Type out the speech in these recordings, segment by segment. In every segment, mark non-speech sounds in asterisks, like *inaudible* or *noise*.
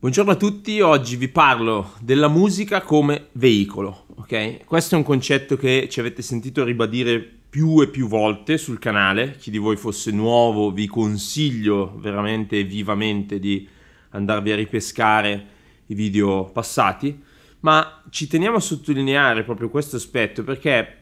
Buongiorno a tutti, oggi vi parlo della musica come veicolo, ok? Questo è un concetto che ci avete sentito ribadire più e più volte sul canale, chi di voi fosse nuovo vi consiglio veramente vivamente di andarvi a ripescare i video passati, ma ci teniamo a sottolineare proprio questo aspetto perché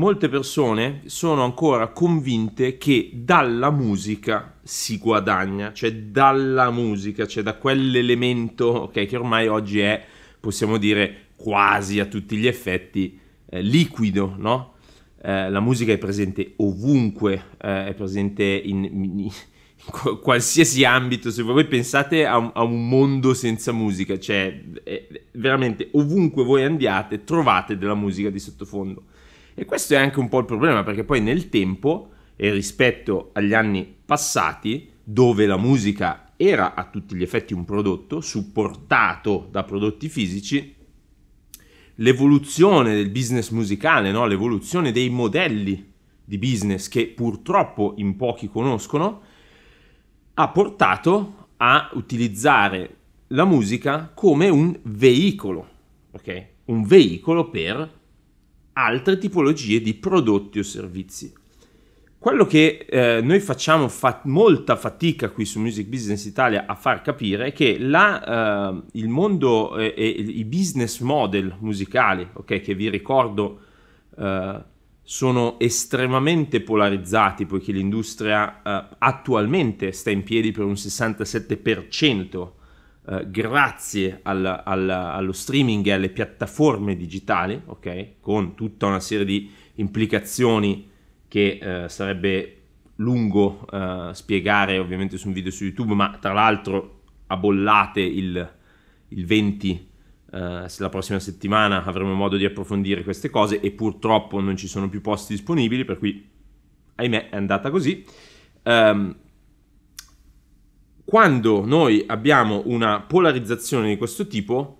molte persone sono ancora convinte che dalla musica si guadagna, cioè dalla musica, cioè da quell'elemento okay, che ormai oggi è, possiamo dire, quasi a tutti gli effetti eh, liquido, no? Eh, la musica è presente ovunque, eh, è presente in, in, in, qualsiasi ambito. Se voi pensate a un, a un mondo senza musica, cioè veramente ovunque voi andiate trovate della musica di sottofondo. E questo è anche un po' il problema, perché poi nel tempo e rispetto agli anni passati, dove la musica era a tutti gli effetti un prodotto supportato da prodotti fisici, l'evoluzione del business musicale, no? l'evoluzione dei modelli di business che purtroppo in pochi conoscono, ha portato a utilizzare la musica come un veicolo, ok? Un veicolo per altre tipologie di prodotti o servizi. Quello che eh, noi facciamo fa- molta fatica qui su Music Business Italia a far capire è che la, eh, il mondo e, e, i business model musicali, okay, che vi ricordo eh, sono estremamente polarizzati poiché l'industria eh, attualmente sta in piedi per un 67% eh, grazie al, al, allo streaming e alle piattaforme digitali, okay, con tutta una serie di implicazioni che eh, sarebbe lungo eh, spiegare ovviamente su un video su YouTube, ma tra l'altro abbollate il, il 20 Uh, eh, la prossima settimana avremo modo di approfondire queste cose e purtroppo non ci sono più posti disponibili, per cui ahimè è andata così. Um, quando noi abbiamo una polarizzazione di questo tipo,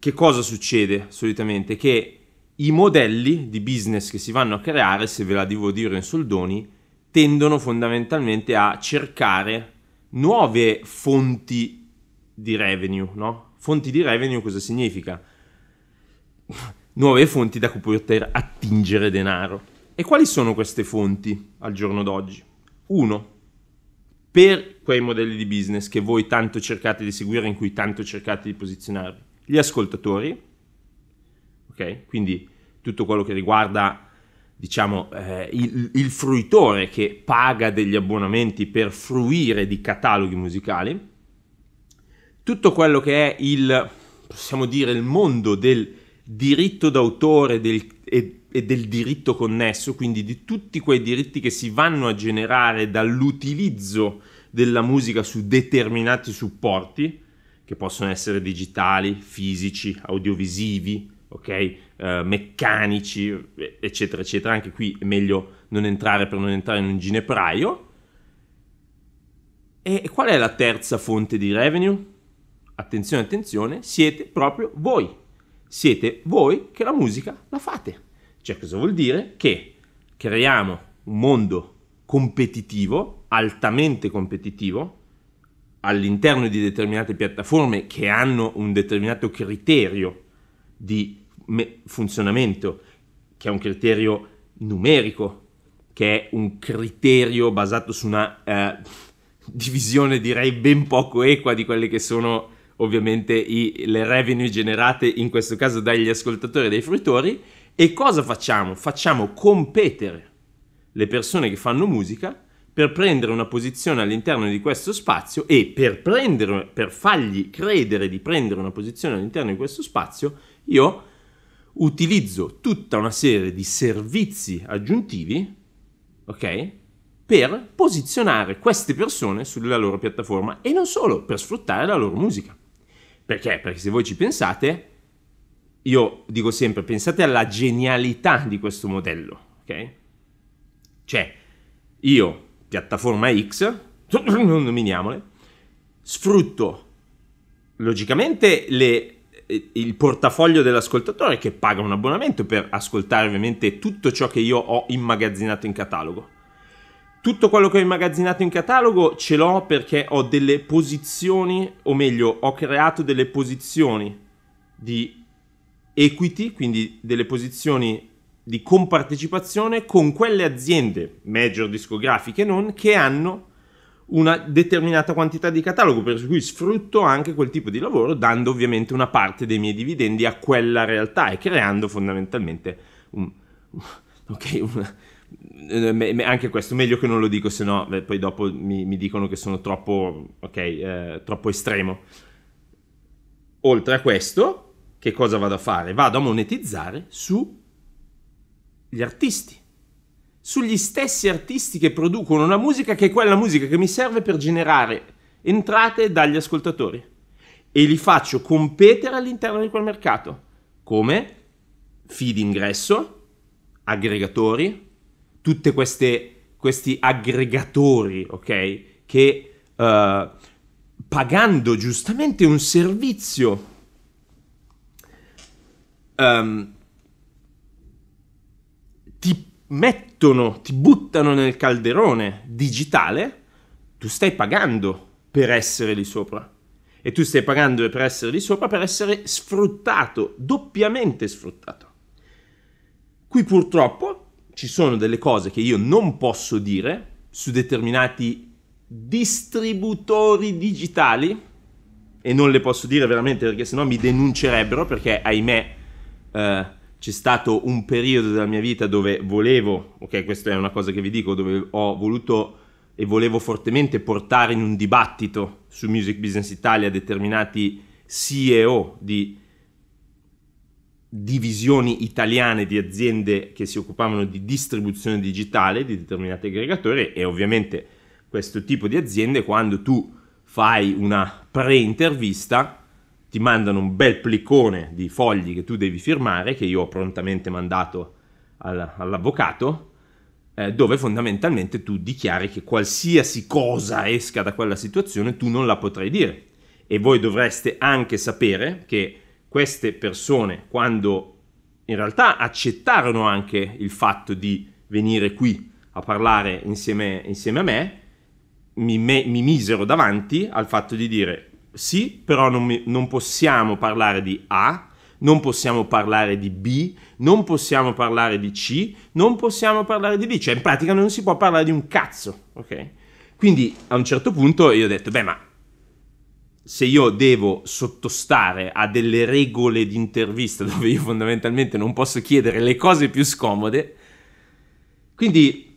che cosa succede solitamente? Che i modelli di business che si vanno a creare, se ve la devo dire in soldoni, tendono fondamentalmente a cercare nuove fonti di revenue, no? Fonti di revenue cosa significa? nuove fonti da cui poter attingere denaro. E quali sono queste fonti al giorno d'oggi? Uno, per quei modelli di business che voi tanto cercate di seguire, in cui tanto cercate di posizionarvi? Gli ascoltatori, ok? Quindi tutto quello che riguarda diciamo, eh, il, il, fruitore che paga degli abbonamenti per fruire di cataloghi musicali, tutto quello che è il, possiamo dire, il mondo del diritto d'autore del, e, e del diritto connesso, quindi di tutti quei diritti che si vanno a generare dall'utilizzo della musica su determinati supporti, che possono essere digitali, fisici, audiovisivi, ok? Uh, meccanici, eccetera, eccetera. Anche qui è meglio non entrare per non entrare in un ginepraio. E qual è la terza fonte di revenue? Attenzione, attenzione, siete proprio voi. Siete voi che la musica la fate. Cioè cosa vuol dire? Che creiamo un mondo competitivo, altamente competitivo, all'interno di determinate piattaforme che hanno un determinato criterio di me- funzionamento, che è un criterio numerico, che è un criterio basato su una eh, divisione direi ben poco equa di quelle che sono ovviamente i, le revenue generate in questo caso dagli ascoltatori e dai fruitori, e cosa facciamo? Facciamo competere le persone che fanno musica per prendere una posizione all'interno di questo spazio e per, prendere, per fargli credere di prendere una posizione all'interno di questo spazio, io utilizzo tutta una serie di servizi aggiuntivi, ok? Per posizionare queste persone sulla loro piattaforma e non solo, per sfruttare la loro musica. Perché? Perché se voi ci pensate, io dico sempre, pensate alla genialità di questo modello, ok? Cioè, io, piattaforma X, non *clears throat* nominiamole, sfrutto logicamente le, eh, il portafoglio dell'ascoltatore che paga un abbonamento per ascoltare ovviamente tutto ciò che io ho immagazzinato in catalogo. Tutto quello che ho immagazzinato in catalogo ce l'ho perché ho delle posizioni, o meglio, ho creato delle posizioni di equity, quindi delle posizioni di compartecipazione con quelle aziende, major discografiche non, che hanno una determinata quantità di catalogo, per cui sfrutto anche quel tipo di lavoro, dando ovviamente una parte dei miei dividendi a quella realtà e creando fondamentalmente un... *laughs* Ok, una, eh, anche questo, meglio che non lo dico, se no poi dopo mi, mi, dicono che sono troppo, ok, eh, troppo estremo. Oltre a questo, che cosa vado a fare? Vado a monetizzare sugli artisti, sugli stessi artisti che producono una musica che è quella musica che mi serve per generare entrate dagli ascoltatori e li faccio competere all'interno di quel mercato come fee d'ingresso, aggregatori, tutti questi aggregatori, ok? Che eh, pagando giustamente un servizio um, ti mettono, ti buttano nel calderone digitale, tu stai pagando per essere lì sopra. E tu stai pagando per essere lì sopra per essere sfruttato, doppiamente sfruttato. Qui purtroppo ci sono delle cose che io non posso dire su determinati distributori digitali e non le posso dire veramente perché sennò mi denuncerebbero perché ahimè eh, c'è stato un periodo della mia vita dove volevo, ok, questa è una cosa che vi dico, dove ho voluto e volevo fortemente portare in un dibattito su Music Business Italia determinati CEO di divisioni italiane di aziende che si occupavano di distribuzione digitale di determinati aggregatori e ovviamente questo tipo di aziende quando tu fai una pre-intervista ti mandano un bel plicone di fogli che tu devi firmare, che io ho prontamente mandato al, all'avvocato, eh, dove fondamentalmente tu dichiari che qualsiasi cosa esca da quella situazione tu non la potrai dire. E voi dovreste anche sapere che queste persone, quando in realtà accettarono anche il fatto di venire qui a parlare insieme, insieme a me, mi, me, mi misero davanti al fatto di dire sì, però non, mi, non possiamo parlare di A, non possiamo parlare di B, non possiamo parlare di C, non possiamo parlare di D, cioè in pratica non si può parlare di un cazzo, ok? Quindi a un certo punto io ho detto, beh ma se io devo sottostare a delle regole di intervista *laughs* dove io fondamentalmente non posso chiedere le cose più scomode, quindi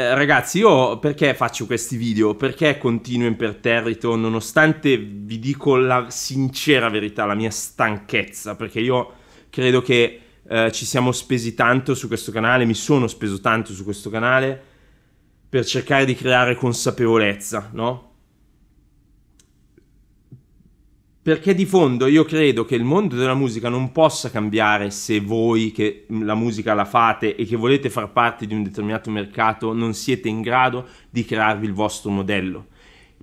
eh, ragazzi, io perché faccio questi video? Perché continuo imperterrito, nonostante vi dico la sincera verità, la mia stanchezza, perché io credo che eh, ci siamo spesi tanto su questo canale, mi sono speso tanto su questo canale per cercare di creare consapevolezza, no? perché di fondo io credo che il mondo della musica non possa cambiare se voi che la musica la fate e che volete far parte di un determinato mercato non siete in grado di crearvi il vostro modello.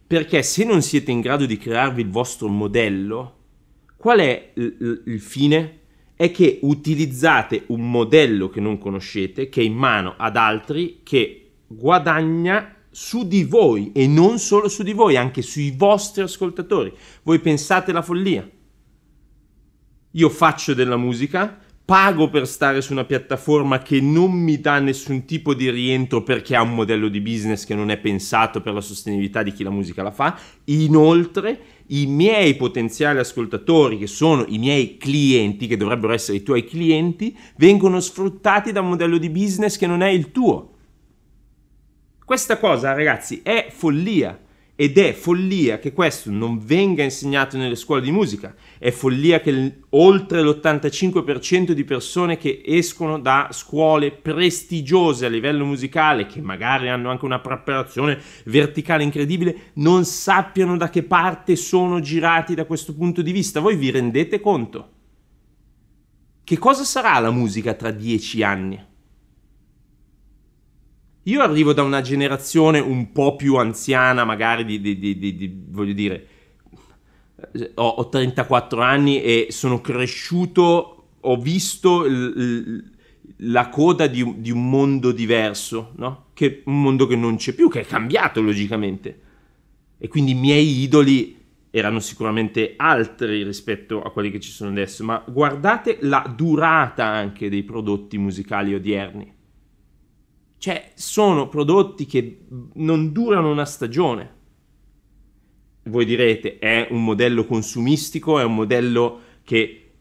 Perché se non siete in grado di crearvi il vostro modello, qual è il, il fine? È che utilizzate un modello che non conoscete, che è in mano ad altri, che guadagna su di voi e non solo su di voi, anche sui vostri ascoltatori. Voi pensate la follia. Io faccio della musica, pago per stare su una piattaforma che non mi dà nessun tipo di rientro perché ha un modello di business che non è pensato per la sostenibilità di chi la musica la fa. Inoltre, i miei potenziali ascoltatori, che sono i miei clienti, che dovrebbero essere i tuoi clienti, vengono sfruttati da un modello di business che non è il tuo questa cosa, ragazzi, è follia. Ed è follia che questo non venga insegnato nelle scuole di musica, è follia che oltre l'85% di persone che escono da scuole prestigiose a livello musicale, che magari hanno anche una preparazione verticale incredibile, non sappiano da che parte sono girati da questo punto di vista. Voi vi rendete conto? Che cosa sarà la musica tra dieci anni? Io arrivo da una generazione un po' più anziana, magari di, di, di, di voglio dire, ho, ho, 34 anni e sono cresciuto, ho visto il, il, la coda di, un mondo diverso, no? Che, un mondo che non c'è più, che è cambiato logicamente. E quindi i miei idoli erano sicuramente altri rispetto a quelli che ci sono adesso, ma guardate la durata anche dei prodotti musicali odierni cioè, sono prodotti che non durano una stagione. Voi direte, è un modello consumistico, è un modello che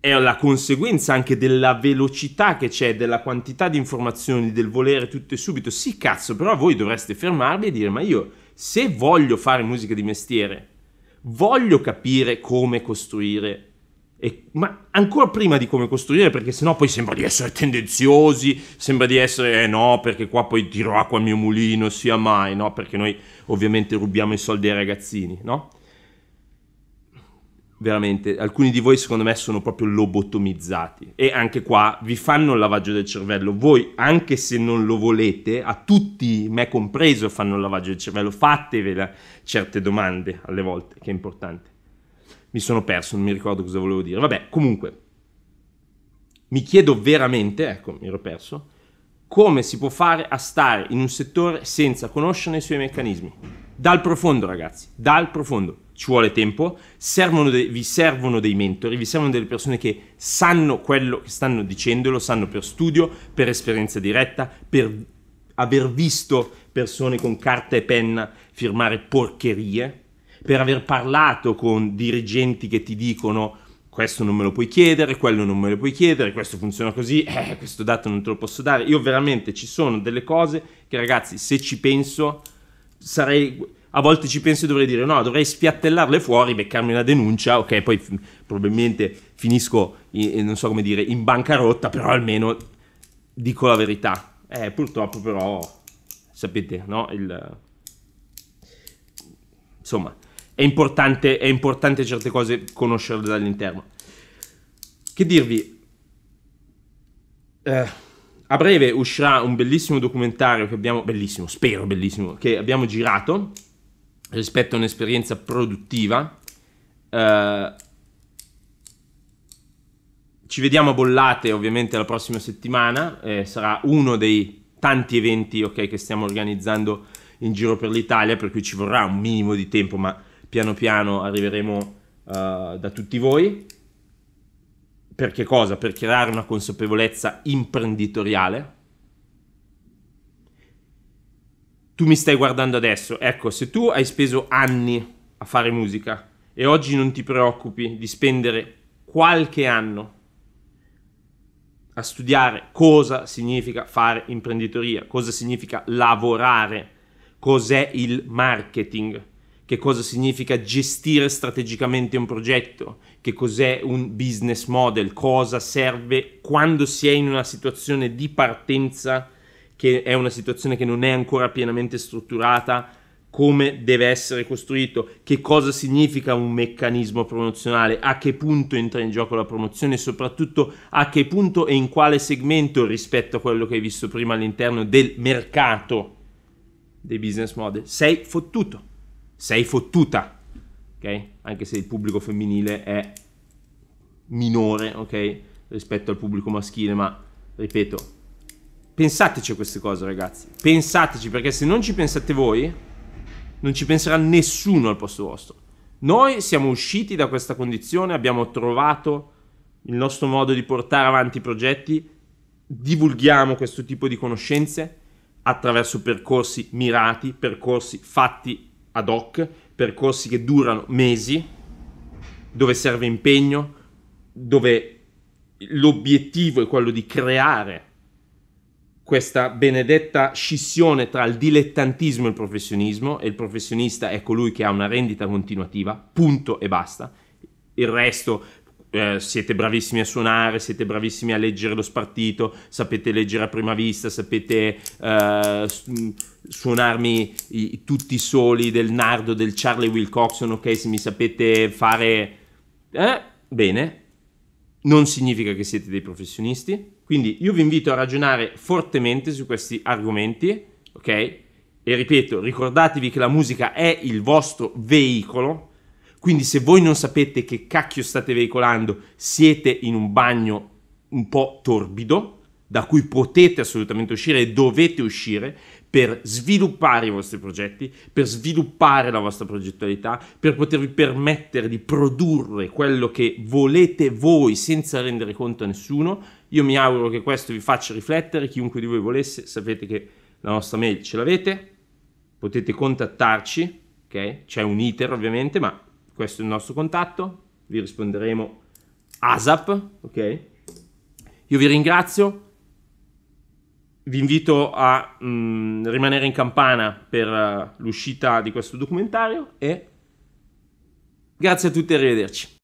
è la conseguenza anche della velocità che c'è, della quantità di informazioni, del volere tutto e subito. Sì, cazzo, però voi dovreste fermarvi e dire, ma io se voglio fare musica di mestiere, voglio capire come costruire e, ma ancora prima di come costruire, perché sennò poi sembra di essere tendenziosi, sembra di essere eh no, perché qua poi tiro acqua al mio mulino, sia mai, no? Perché noi ovviamente rubiamo i soldi ai ragazzini, no? Veramente, alcuni di voi secondo me sono proprio lobotomizzati e anche qua vi fanno il lavaggio del cervello. Voi, anche se non lo volete, a tutti, me compreso, fanno il lavaggio del cervello. Fatevela certe domande alle volte, che è importante mi sono perso, non mi ricordo cosa volevo dire. Vabbè, comunque, mi chiedo veramente, ecco, mi ero perso, come si può fare a stare in un settore senza conoscere i suoi meccanismi. Dal profondo, ragazzi, dal profondo. Ci vuole tempo, servono de- vi servono dei mentori, vi servono delle persone che sanno quello che stanno dicendo, lo sanno per studio, per esperienza diretta, per aver visto persone con carta e penna firmare porcherie, per aver parlato con dirigenti che ti dicono questo non me lo puoi chiedere, quello non me lo puoi chiedere, questo funziona così, eh, questo dato non te lo posso dare. Io veramente ci sono delle cose che ragazzi, se ci penso, sarei a volte ci penso e dovrei dire no, dovrei spiattellarle fuori, beccarmi una denuncia, ok, poi f- probabilmente finisco, in, eh, non so come dire, in bancarotta, però almeno dico la verità. Eh, purtroppo però, sapete, no, il... Insomma, è importante, è importante certe cose conoscerle dall'interno. Che dirvi? Eh, a breve uscirà un bellissimo documentario che abbiamo, bellissimo, spero bellissimo, che abbiamo girato rispetto a un'esperienza produttiva. Eh, ci vediamo a Bollate ovviamente la prossima settimana, eh, sarà uno dei tanti eventi okay, che stiamo organizzando in giro per l'Italia, per cui ci vorrà un minimo di tempo, ma piano piano arriveremo uh, da tutti voi. Perché cosa? Per creare una consapevolezza imprenditoriale. Tu mi stai guardando adesso, ecco, se tu hai speso anni a fare musica e oggi non ti preoccupi di spendere qualche anno a studiare cosa significa fare imprenditoria, cosa significa lavorare, cos'è il marketing, che cosa significa gestire strategicamente un progetto, che cos'è un business model, cosa serve quando si è in una situazione di partenza, che è una situazione che non è ancora pienamente strutturata, come deve essere costruito, che cosa significa un meccanismo promozionale, a che punto entra in gioco la promozione e soprattutto a che punto e in quale segmento rispetto a quello che hai visto prima all'interno del mercato dei business model. Sei fottuto sei fottuta, ok? Anche se il pubblico femminile è minore, ok? Rispetto al pubblico maschile, ma ripeto, pensateci a queste cose, ragazzi. Pensateci, perché se non ci pensate voi, non ci penserà nessuno al posto vostro. Noi siamo usciti da questa condizione, abbiamo trovato il nostro modo di portare avanti i progetti, divulghiamo questo tipo di conoscenze attraverso percorsi mirati, percorsi fatti ad hoc, percorsi che durano mesi, dove serve impegno, dove l'obiettivo è quello di creare questa benedetta scissione tra il dilettantismo e il professionismo e il professionista è colui che ha una rendita continuativa, punto e basta. Il resto eh, siete bravissimi a suonare, siete bravissimi a leggere lo spartito, sapete leggere a prima vista, sapete eh, mm, suonarmi i, tutti i soli del Nardo, del Charlie Wilcoxon, ok, se mi sapete fare... Eh, bene, non significa che siete dei professionisti. Quindi io vi invito a ragionare fortemente su questi argomenti, ok? E ripeto, ricordatevi che la musica è il vostro veicolo quindi se voi non sapete che cacchio state veicolando, siete in un bagno un po' torbido, da cui potete assolutamente uscire e dovete uscire per sviluppare i vostri progetti, per sviluppare la vostra progettualità, per potervi permettere di produrre quello che volete voi senza rendere conto a nessuno. Io mi auguro che questo vi faccia riflettere, chiunque di voi volesse, sapete che la nostra mail ce l'avete, potete contattarci, ok? C'è un iter ovviamente, ma questo è il nostro contatto, vi risponderemo ASAP, ok? Io vi ringrazio, vi invito a mh, mm, rimanere in campana per uh, l'uscita di questo documentario e grazie a tutti e arrivederci.